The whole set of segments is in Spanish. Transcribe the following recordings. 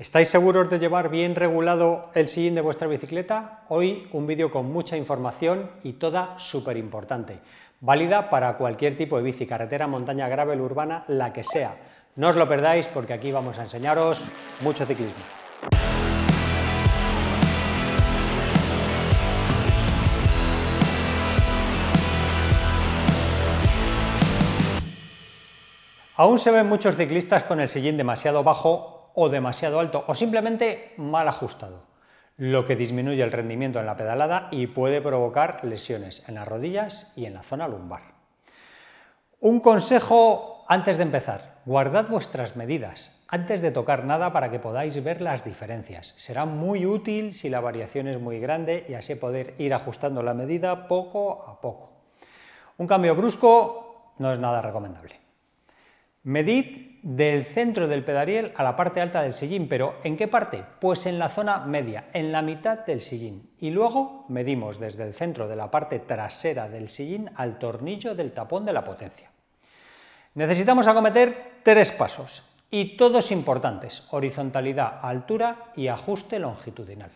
¿Estáis seguros de llevar bien regulado el sillín de vuestra bicicleta? Hoy un vídeo con mucha información y toda súper importante, válida para cualquier tipo de bici, carretera, montaña, gravel, urbana, la que sea. No os lo perdáis porque aquí vamos a enseñaros mucho ciclismo. Aún se ven muchos ciclistas con el sillín demasiado bajo o demasiado alto o simplemente mal ajustado, lo que disminuye el rendimiento en la pedalada y puede provocar lesiones en las rodillas y en la zona lumbar. Un consejo antes de empezar, guardad vuestras medidas antes de tocar nada para que podáis ver las diferencias. Será muy útil si la variación es muy grande y así poder ir ajustando la medida poco a poco. Un cambio brusco no es nada recomendable. Medid del centro del pedariel a la parte alta del sillín, pero ¿en qué parte? Pues en la zona media, en la mitad del sillín. Y luego medimos desde el centro de la parte trasera del sillín al tornillo del tapón de la potencia. Necesitamos acometer tres pasos, y todos importantes, horizontalidad, altura y ajuste longitudinal.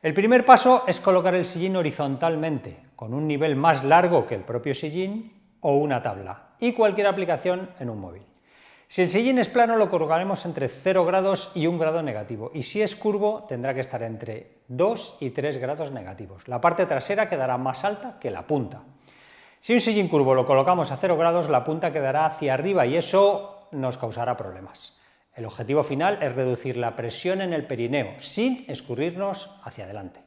El primer paso es colocar el sillín horizontalmente, con un nivel más largo que el propio sillín o una tabla, y cualquier aplicación en un móvil. Si el sillín es plano lo colocaremos entre 0 grados y 1 grado negativo y si es curvo tendrá que estar entre 2 y 3 grados negativos. La parte trasera quedará más alta que la punta. Si un sillín curvo lo colocamos a 0 grados la punta quedará hacia arriba y eso nos causará problemas. El objetivo final es reducir la presión en el perineo sin escurrirnos hacia adelante.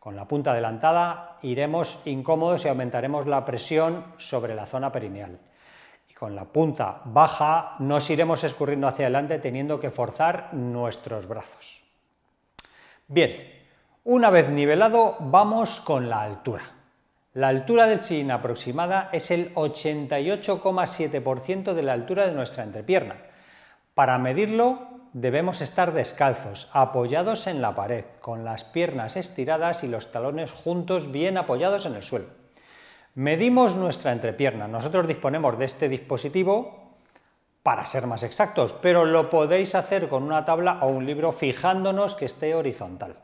Con la punta adelantada iremos incómodos y aumentaremos la presión sobre la zona perineal. Con la punta baja nos iremos escurriendo hacia adelante teniendo que forzar nuestros brazos. Bien, una vez nivelado vamos con la altura. La altura del sillín aproximada es el 88,7% de la altura de nuestra entrepierna. Para medirlo debemos estar descalzos, apoyados en la pared, con las piernas estiradas y los talones juntos bien apoyados en el suelo. Medimos nuestra entrepierna. Nosotros disponemos de este dispositivo para ser más exactos, pero lo podéis hacer con una tabla o un libro fijándonos que esté horizontal.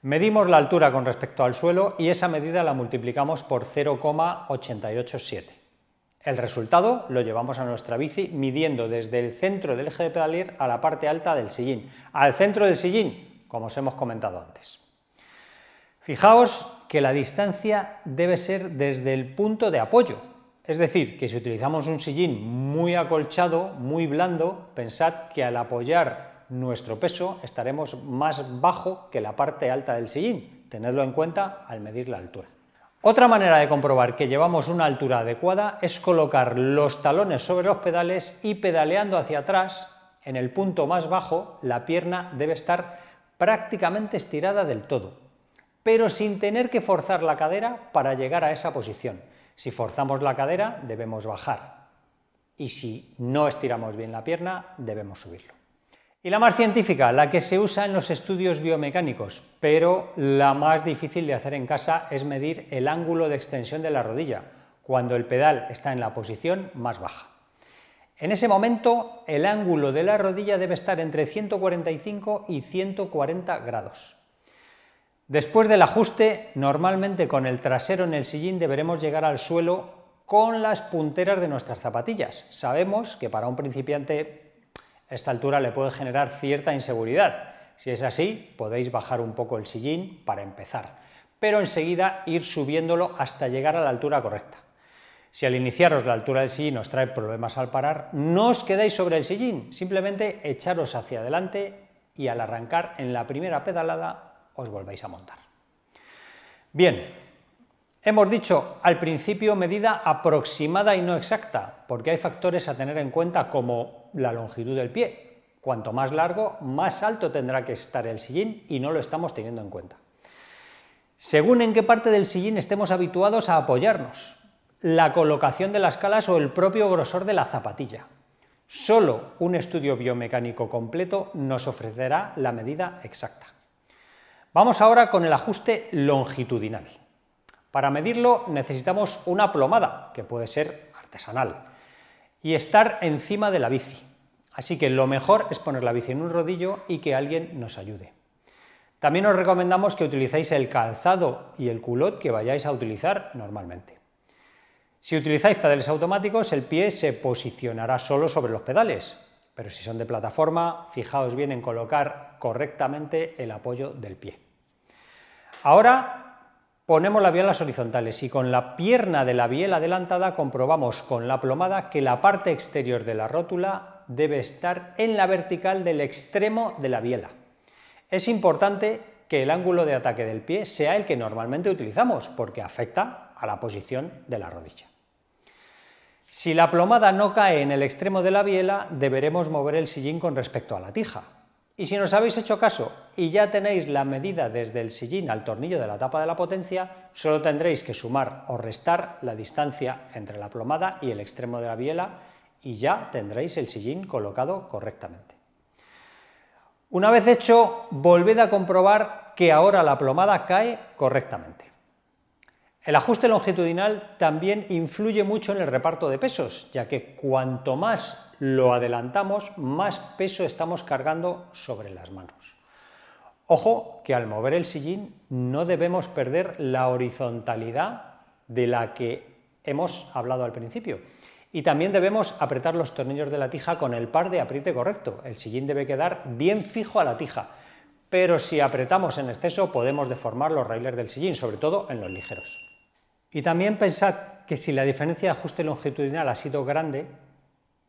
Medimos la altura con respecto al suelo y esa medida la multiplicamos por 0,887. El resultado lo llevamos a nuestra bici midiendo desde el centro del eje de pedalier a la parte alta del sillín, al centro del sillín, como os hemos comentado antes. Fijaos que la distancia debe ser desde el punto de apoyo. Es decir, que si utilizamos un sillín muy acolchado, muy blando, pensad que al apoyar nuestro peso estaremos más bajo que la parte alta del sillín. Tenedlo en cuenta al medir la altura. Otra manera de comprobar que llevamos una altura adecuada es colocar los talones sobre los pedales y pedaleando hacia atrás, en el punto más bajo, la pierna debe estar prácticamente estirada del todo pero sin tener que forzar la cadera para llegar a esa posición. Si forzamos la cadera, debemos bajar. Y si no estiramos bien la pierna, debemos subirlo. Y la más científica, la que se usa en los estudios biomecánicos, pero la más difícil de hacer en casa es medir el ángulo de extensión de la rodilla, cuando el pedal está en la posición más baja. En ese momento, el ángulo de la rodilla debe estar entre 145 y 140 grados. Después del ajuste, normalmente con el trasero en el sillín deberemos llegar al suelo con las punteras de nuestras zapatillas. Sabemos que para un principiante esta altura le puede generar cierta inseguridad. Si es así, podéis bajar un poco el sillín para empezar, pero enseguida ir subiéndolo hasta llegar a la altura correcta. Si al iniciaros la altura del sillín os trae problemas al parar, no os quedéis sobre el sillín, simplemente echaros hacia adelante y al arrancar en la primera pedalada os volváis a montar. Bien, hemos dicho al principio medida aproximada y no exacta, porque hay factores a tener en cuenta como la longitud del pie. Cuanto más largo, más alto tendrá que estar el sillín y no lo estamos teniendo en cuenta. Según en qué parte del sillín estemos habituados a apoyarnos, la colocación de las calas o el propio grosor de la zapatilla. Solo un estudio biomecánico completo nos ofrecerá la medida exacta. Vamos ahora con el ajuste longitudinal. Para medirlo necesitamos una plomada, que puede ser artesanal, y estar encima de la bici. Así que lo mejor es poner la bici en un rodillo y que alguien nos ayude. También os recomendamos que utilicéis el calzado y el culot que vayáis a utilizar normalmente. Si utilizáis pedales automáticos, el pie se posicionará solo sobre los pedales, pero si son de plataforma, fijaos bien en colocar correctamente el apoyo del pie. Ahora ponemos las bielas horizontales y con la pierna de la biela adelantada comprobamos con la plomada que la parte exterior de la rótula debe estar en la vertical del extremo de la biela. Es importante que el ángulo de ataque del pie sea el que normalmente utilizamos porque afecta a la posición de la rodilla. Si la plomada no cae en el extremo de la biela, deberemos mover el sillín con respecto a la tija. Y si nos habéis hecho caso y ya tenéis la medida desde el sillín al tornillo de la tapa de la potencia, solo tendréis que sumar o restar la distancia entre la plomada y el extremo de la biela y ya tendréis el sillín colocado correctamente. Una vez hecho, volved a comprobar que ahora la plomada cae correctamente. El ajuste longitudinal también influye mucho en el reparto de pesos, ya que cuanto más lo adelantamos, más peso estamos cargando sobre las manos. Ojo que al mover el sillín no debemos perder la horizontalidad de la que hemos hablado al principio. Y también debemos apretar los tornillos de la tija con el par de apriete correcto. El sillín debe quedar bien fijo a la tija, pero si apretamos en exceso podemos deformar los raíles del sillín, sobre todo en los ligeros. Y también pensad que si la diferencia de ajuste longitudinal ha sido grande,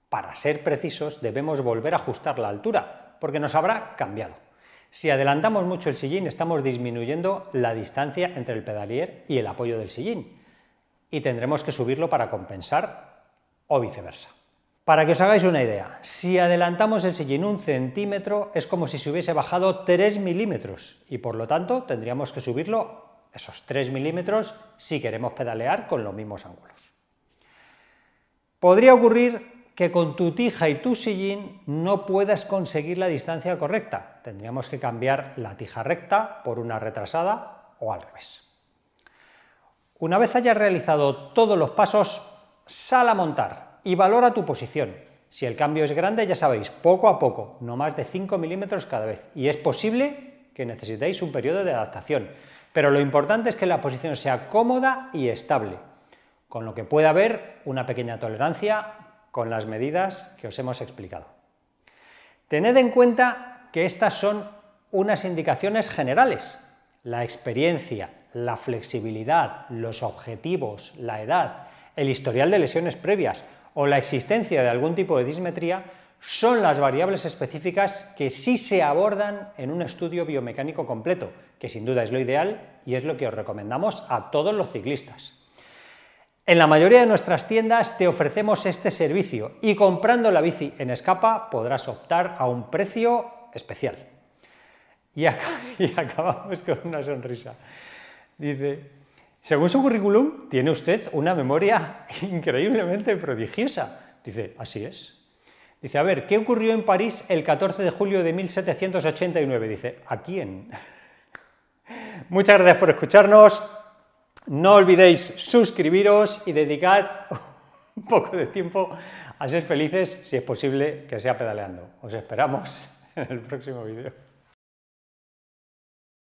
para ser precisos debemos volver a ajustar la altura, porque nos habrá cambiado. Si adelantamos mucho el sillín, estamos disminuyendo la distancia entre el pedalier y el apoyo del sillín, y tendremos que subirlo para compensar o viceversa. Para que os hagáis una idea, si adelantamos el sillín un centímetro es como si se hubiese bajado 3 milímetros y por lo tanto tendríamos que subirlo esos 3 milímetros si queremos pedalear con los mismos ángulos. Podría ocurrir que con tu tija y tu sillín no puedas conseguir la distancia correcta. Tendríamos que cambiar la tija recta por una retrasada o al revés. Una vez hayas realizado todos los pasos, sal a montar y valora tu posición. Si el cambio es grande, ya sabéis, poco a poco, no más de 5 milímetros cada vez. Y es posible que necesitéis un periodo de adaptación. Pero lo importante es que la posición sea cómoda y estable, con lo que pueda haber una pequeña tolerancia con las medidas que os hemos explicado. Tened en cuenta que estas son unas indicaciones generales. La experiencia, la flexibilidad, los objetivos, la edad, el historial de lesiones previas o la existencia de algún tipo de dismetría son las variables específicas que sí se abordan en un estudio biomecánico completo, que sin duda es lo ideal y es lo que os recomendamos a todos los ciclistas. En la mayoría de nuestras tiendas te ofrecemos este servicio y comprando la bici en escapa podrás optar a un precio especial. Y, acabamos con una sonrisa. Dice, según su currículum, tiene usted una memoria increíblemente prodigiosa. Dice, así es, Dice, a ver, ¿qué ocurrió en París el 14 de julio de 1789? Dice, ¿a quién? Muchas gracias por escucharnos. No olvidéis suscribiros y dedicar un poco de tiempo a ser felices, si es posible, que sea pedaleando. Os esperamos en el próximo vídeo.